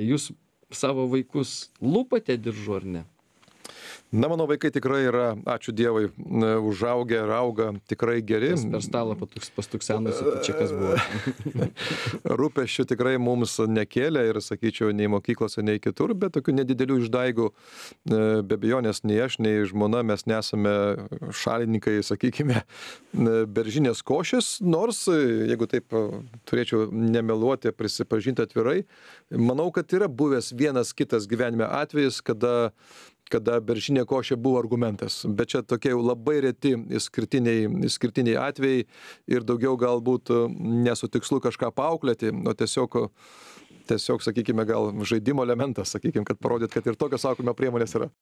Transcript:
jūs savo vaikus lupate diržu ar ne na mano vaikai tikrai yra ačiū dievui na užaugę ir auga tikrai geri Kas per stalą patuks pastuksenusi tai čia kas buvo rūpesčių tikrai mums nekėlė ir sakyčiau nei mokyklose nei kitur bet tokių nedidelių išdaigų e, be abejonės nei aš nei žmona mes nesame šalininkai sakykime e, beržinės košės nors e, jeigu taip turėčiau nemeluoti prisipažinti atvirai manau kad yra buvęs vienas kitas gyvenime atvejis kada kada beržinė košė buvo argumentas. Bet čia tokie jau labai reti išskirtiniai, išskirtiniai atvejai ir daugiau galbūt e, nesu tikslu kažką paauklėti, o tiesiog tiesiog, sakykime, gal žaidimo elementas, sakykime, kad parodyt, kad ir tokios saugumo priemonės yra.